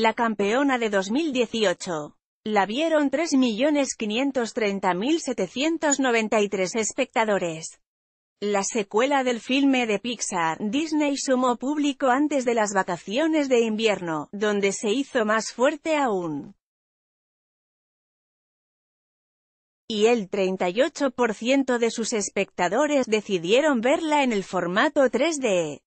la campeona de 2018. La vieron 3.530.793 espectadores. La secuela del filme de Pixar, Disney sumó público antes de las vacaciones de invierno, donde se hizo más fuerte aún. Y el 38% de sus espectadores decidieron verla en el formato 3D.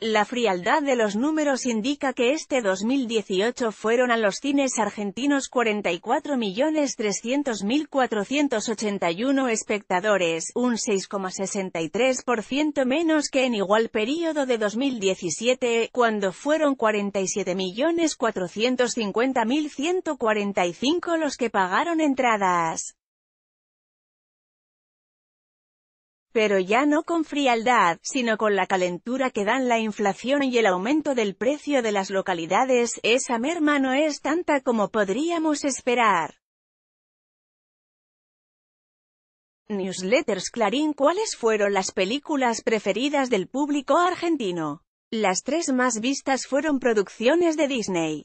La frialdad de los números indica que este 2018 fueron a los cines argentinos 44.300.481 espectadores, un 6,63% menos que en igual periodo de 2017, cuando fueron 47.450.145 los que pagaron entradas. Pero ya no con frialdad, sino con la calentura que dan la inflación y el aumento del precio de las localidades, esa merma no es tanta como podríamos esperar. Newsletters Clarín ¿Cuáles fueron las películas preferidas del público argentino? Las tres más vistas fueron producciones de Disney.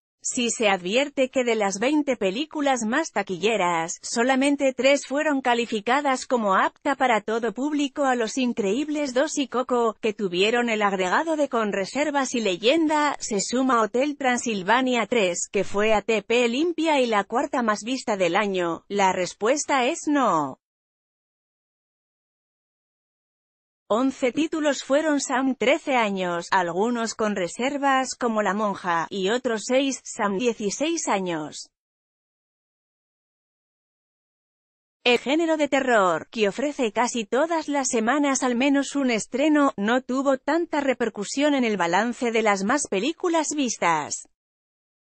Si se advierte que de las 20 películas más taquilleras, solamente tres fueron calificadas como apta para todo público a Los Increíbles 2 y Coco, que tuvieron el agregado de Con Reservas y Leyenda, se suma Hotel Transilvania 3, que fue ATP limpia y la cuarta más vista del año, la respuesta es no. 11 títulos fueron Sam 13 años, algunos con reservas como La Monja, y otros 6, Sam 16 años. El género de terror, que ofrece casi todas las semanas al menos un estreno, no tuvo tanta repercusión en el balance de las más películas vistas.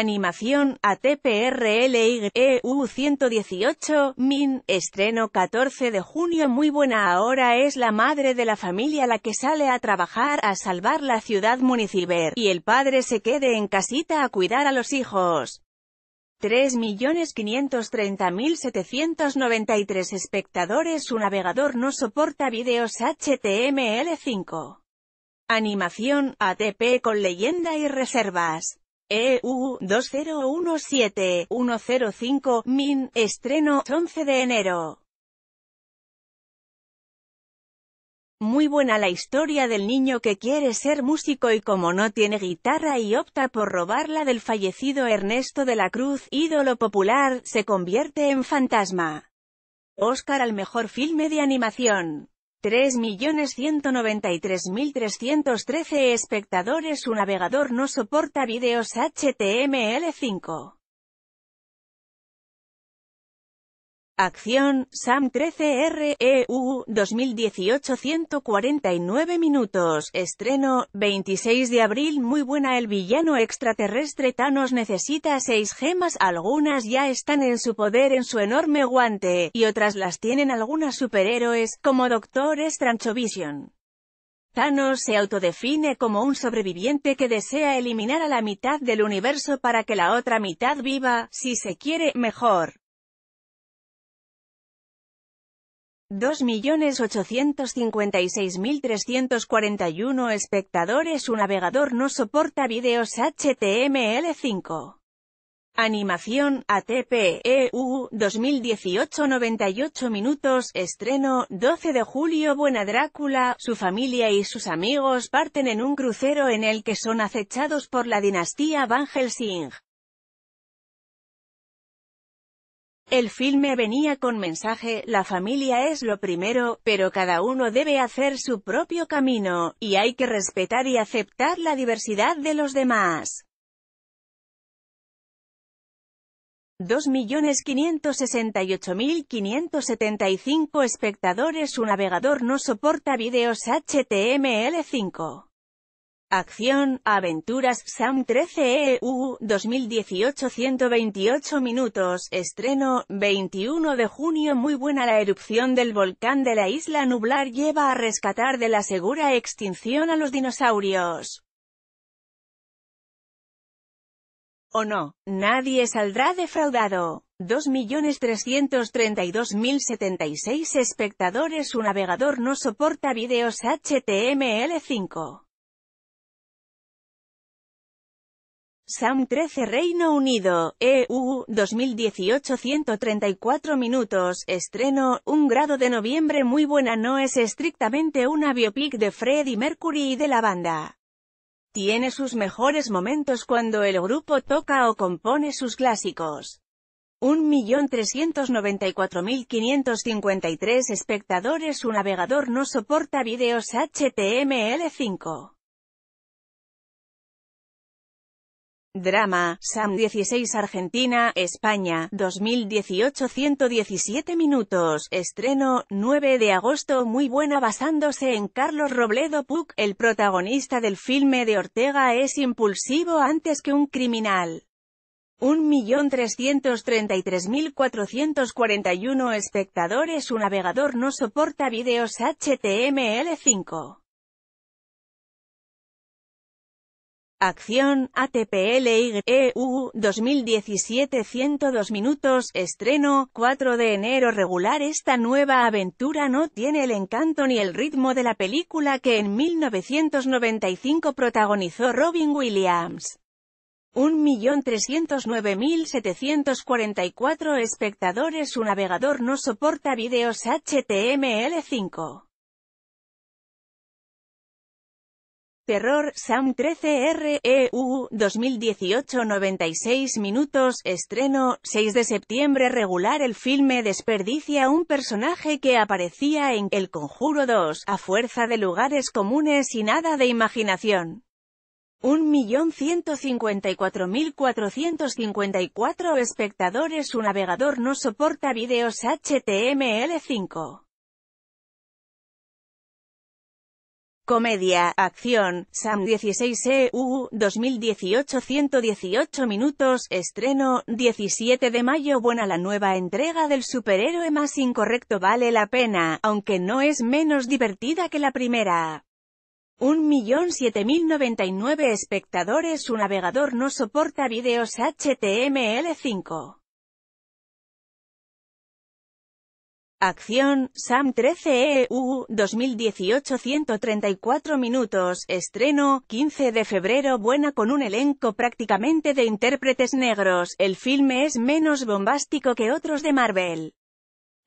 Animación, eu 118, Min, estreno 14 de junio Muy buena ahora es la madre de la familia la que sale a trabajar a salvar la ciudad municipal, y el padre se quede en casita a cuidar a los hijos. 3.530.793 espectadores Su navegador no soporta videos HTML5. Animación, ATP con leyenda y reservas. EU 105 Min, estreno, 11 de enero. Muy buena la historia del niño que quiere ser músico y como no tiene guitarra y opta por robarla del fallecido Ernesto de la Cruz, ídolo popular, se convierte en fantasma. Oscar al mejor filme de animación. 3.193.313 espectadores Su navegador no soporta vídeos HTML5. Acción, SAM 13 R.E.U. 2018 149 minutos, estreno, 26 de abril Muy buena el villano extraterrestre Thanos necesita seis gemas, algunas ya están en su poder en su enorme guante, y otras las tienen algunas superhéroes, como Doctor Stranchovision. Thanos se autodefine como un sobreviviente que desea eliminar a la mitad del universo para que la otra mitad viva, si se quiere, mejor. 2.856.341 espectadores Su navegador no soporta videos HTML5. Animación, ATP, EU, 2018 98 minutos, estreno, 12 de julio Buena Drácula, su familia y sus amigos parten en un crucero en el que son acechados por la dinastía Van Helsing. El filme venía con mensaje, la familia es lo primero, pero cada uno debe hacer su propio camino, y hay que respetar y aceptar la diversidad de los demás. 2.568.575 espectadores Un navegador no soporta vídeos HTML5. Acción, Aventuras, Sam 13 EU, 2018 128 minutos, estreno, 21 de junio Muy buena la erupción del volcán de la isla Nublar lleva a rescatar de la segura extinción a los dinosaurios. ¿O no? Nadie saldrá defraudado. 2.332.076 espectadores Su navegador no soporta videos HTML5. Sam 13 Reino Unido, EU, 2018 134 minutos, estreno, un grado de noviembre muy buena no es estrictamente una biopic de Freddie Mercury y de la banda. Tiene sus mejores momentos cuando el grupo toca o compone sus clásicos. 1.394.553 espectadores Su navegador no soporta videos HTML5. Drama, SAM 16 Argentina, España, 2018 117 minutos, estreno, 9 de agosto muy buena basándose en Carlos Robledo Puc, el protagonista del filme de Ortega es impulsivo antes que un criminal. 1.333.441 espectadores Un navegador no soporta videos HTML5. Acción ATPLYEU 2017 102 minutos, estreno, 4 de enero regular Esta nueva aventura no tiene el encanto ni el ritmo de la película que en 1995 protagonizó Robin Williams. 1.309.744 espectadores Su navegador no soporta videos HTML5. Terror Sam 13 REU 2018 96 minutos, estreno, 6 de septiembre regular El filme desperdicia un personaje que aparecía en El Conjuro 2, a fuerza de lugares comunes y nada de imaginación. 1.154.454 espectadores Su navegador no soporta vídeos HTML5. Comedia, acción, Sam 16 EU, 2018 118 minutos, estreno, 17 de mayo Buena la nueva entrega del superhéroe más incorrecto vale la pena, aunque no es menos divertida que la primera. nueve espectadores Su navegador no soporta videos HTML5. Acción, SAM 13 EU, 2018 134 minutos, estreno, 15 de febrero Buena con un elenco prácticamente de intérpretes negros, el filme es menos bombástico que otros de Marvel.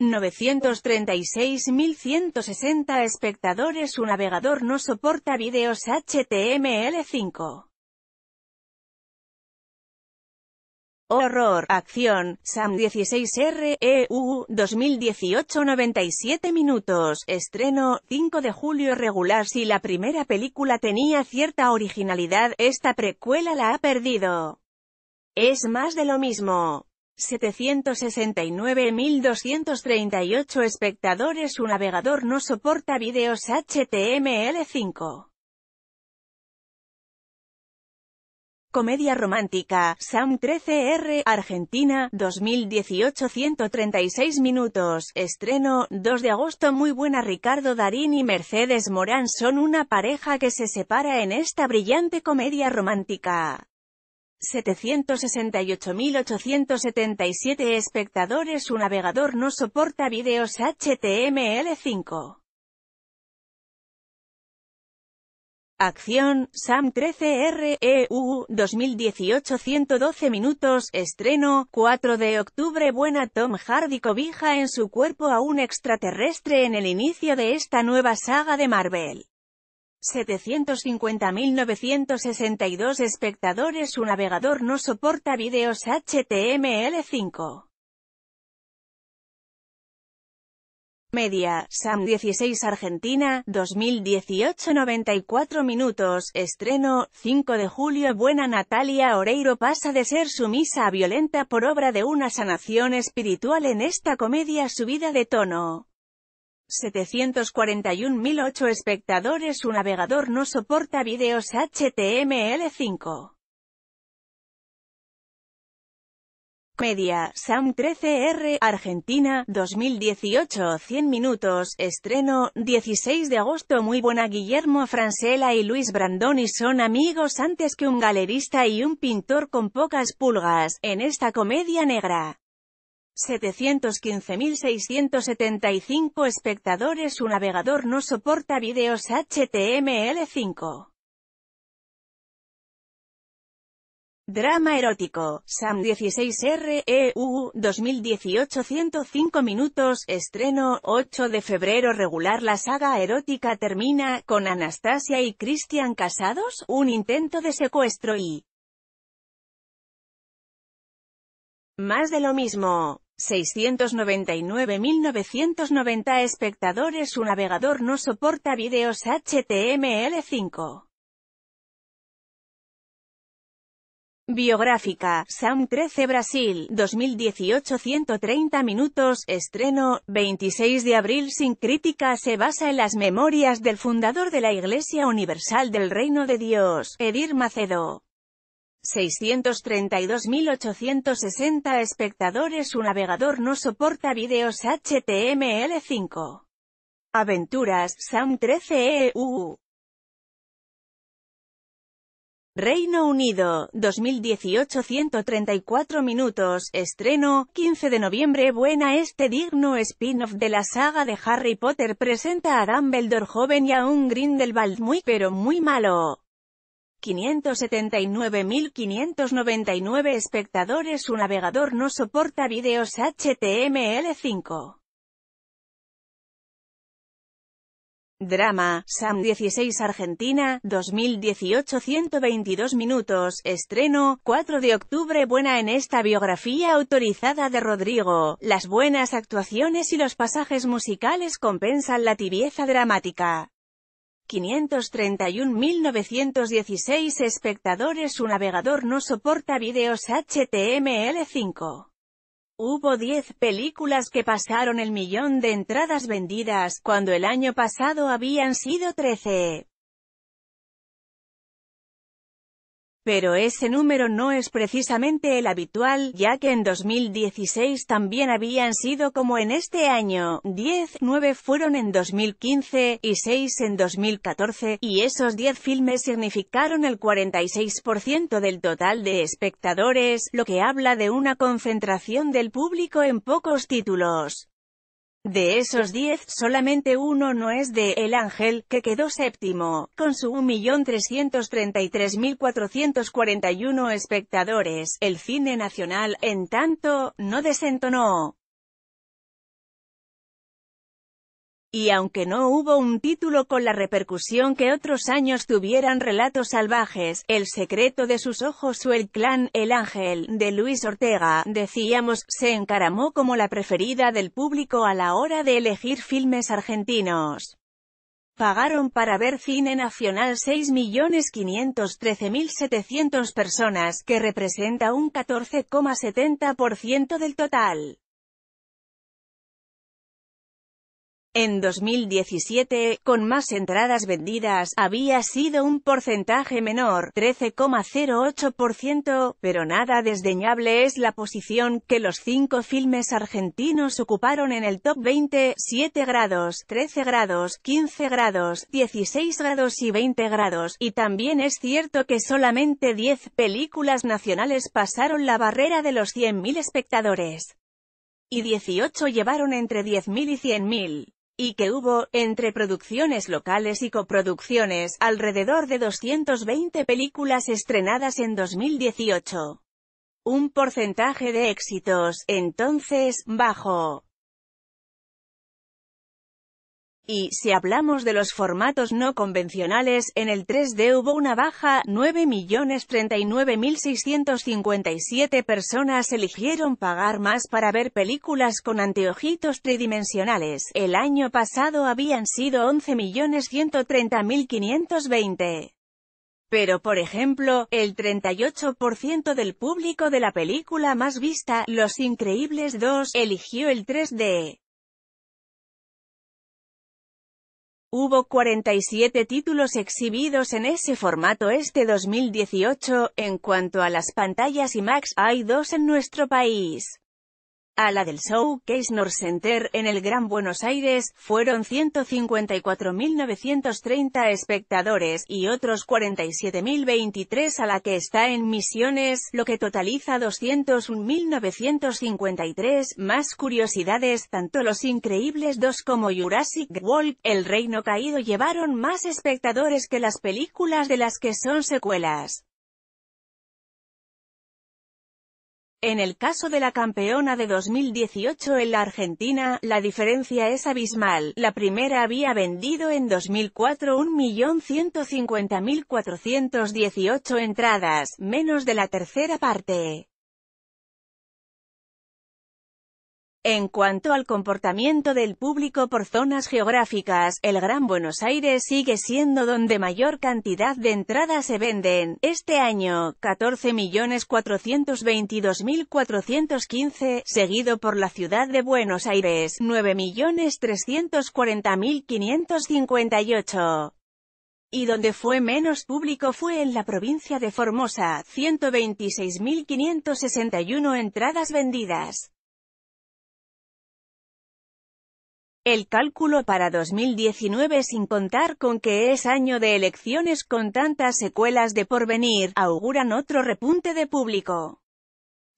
936.160 espectadores Su navegador no soporta videos HTML5. Horror, acción, Sam 16 R.E.U. 2018 97 minutos, estreno, 5 de julio regular Si la primera película tenía cierta originalidad, esta precuela la ha perdido. Es más de lo mismo. 769.238 espectadores Su navegador no soporta vídeos HTML5. Comedia romántica, Sam 13R, Argentina, 2018 136 minutos, estreno, 2 de agosto Muy buena Ricardo Darín y Mercedes Morán son una pareja que se separa en esta brillante comedia romántica. 768.877 espectadores Su navegador no soporta videos HTML5. Acción, SAM 13 R.E.U. 2018 112 minutos, estreno, 4 de octubre Buena Tom Hardy cobija en su cuerpo a un extraterrestre en el inicio de esta nueva saga de Marvel. 750.962 espectadores Su navegador no soporta videos HTML5. Media, SAM 16 Argentina, 2018 94 minutos, estreno, 5 de julio Buena Natalia Oreiro pasa de ser sumisa a violenta por obra de una sanación espiritual en esta comedia subida de tono. 741.008 espectadores Un navegador no soporta videos HTML5. Comedia, Sam 13R, Argentina, 2018 100 minutos, estreno, 16 de agosto Muy buena Guillermo Francela y Luis Brandoni son amigos antes que un galerista y un pintor con pocas pulgas, en esta comedia negra. 715.675 espectadores Su navegador no soporta videos HTML5. Drama erótico, Sam 16 R.E.U. 2018 105 minutos, estreno, 8 de febrero regular La saga erótica termina, con Anastasia y Cristian casados, un intento de secuestro y... Más de lo mismo. 699.990 espectadores Su navegador no soporta videos HTML5. Biográfica, Sam 13 Brasil, 2018 130 minutos, estreno, 26 de abril sin crítica se basa en las memorias del fundador de la Iglesia Universal del Reino de Dios, Edir Macedo. 632.860 espectadores Su navegador no soporta videos HTML5. Aventuras, Sam 13 EU. Reino Unido, 2018 134 minutos, estreno, 15 de noviembre Buena este digno spin-off de la saga de Harry Potter presenta a Dumbledore joven y a un Grindelwald muy pero muy malo. 579.599 espectadores Su navegador no soporta videos HTML5. Drama, SAM 16 Argentina, 2018 122 minutos, estreno, 4 de octubre Buena en esta biografía autorizada de Rodrigo, las buenas actuaciones y los pasajes musicales compensan la tibieza dramática. 531.916 espectadores Su navegador no soporta videos HTML5. Hubo 10 películas que pasaron el millón de entradas vendidas, cuando el año pasado habían sido 13. Pero ese número no es precisamente el habitual, ya que en 2016 también habían sido como en este año, 10, 9 fueron en 2015, y 6 en 2014, y esos 10 filmes significaron el 46% del total de espectadores, lo que habla de una concentración del público en pocos títulos. De esos diez, solamente uno no es de El Ángel, que quedó séptimo, con su 1.333.441 espectadores. El cine nacional, en tanto, no desentonó. y aunque no hubo un título con la repercusión que otros años tuvieran Relatos Salvajes, El secreto de sus ojos o El clan, El ángel, de Luis Ortega, decíamos, se encaramó como la preferida del público a la hora de elegir filmes argentinos. Pagaron para ver cine nacional 6.513.700 personas, que representa un 14,70% del total. En 2017, con más entradas vendidas, había sido un porcentaje menor, 13,08%, pero nada desdeñable es la posición que los cinco filmes argentinos ocuparon en el top 20, 7 grados, 13 grados, 15 grados, 16 grados y 20 grados, y también es cierto que solamente 10 películas nacionales pasaron la barrera de los 100.000 espectadores y 18 llevaron entre 10.000 y 100.000 y que hubo, entre producciones locales y coproducciones, alrededor de 220 películas estrenadas en 2018. Un porcentaje de éxitos, entonces, bajo. Y, si hablamos de los formatos no convencionales, en el 3D hubo una baja, 9.039.657 personas eligieron pagar más para ver películas con anteojitos tridimensionales, el año pasado habían sido 11.130.520. Pero por ejemplo, el 38% del público de la película más vista, Los Increíbles 2, eligió el 3D. Hubo 47 títulos exhibidos en ese formato este 2018, en cuanto a las pantallas IMAX, I2 en nuestro país a la del Showcase North Center en el Gran Buenos Aires, fueron 154.930 espectadores y otros 47.023 a la que está en Misiones, lo que totaliza 201.953. Más curiosidades, tanto Los Increíbles 2 como Jurassic World, El Reino Caído llevaron más espectadores que las películas de las que son secuelas. En el caso de la campeona de 2018 en la Argentina, la diferencia es abismal. La primera había vendido en 2004 1.150.418 entradas, menos de la tercera parte. En cuanto al comportamiento del público por zonas geográficas, el Gran Buenos Aires sigue siendo donde mayor cantidad de entradas se venden. Este año, 14.422.415, seguido por la ciudad de Buenos Aires, 9.340.558 y donde fue menos público fue en la provincia de Formosa, 126.561 entradas vendidas. El cálculo para 2019 sin contar con que es año de elecciones con tantas secuelas de porvenir, auguran otro repunte de público.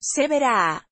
Se verá.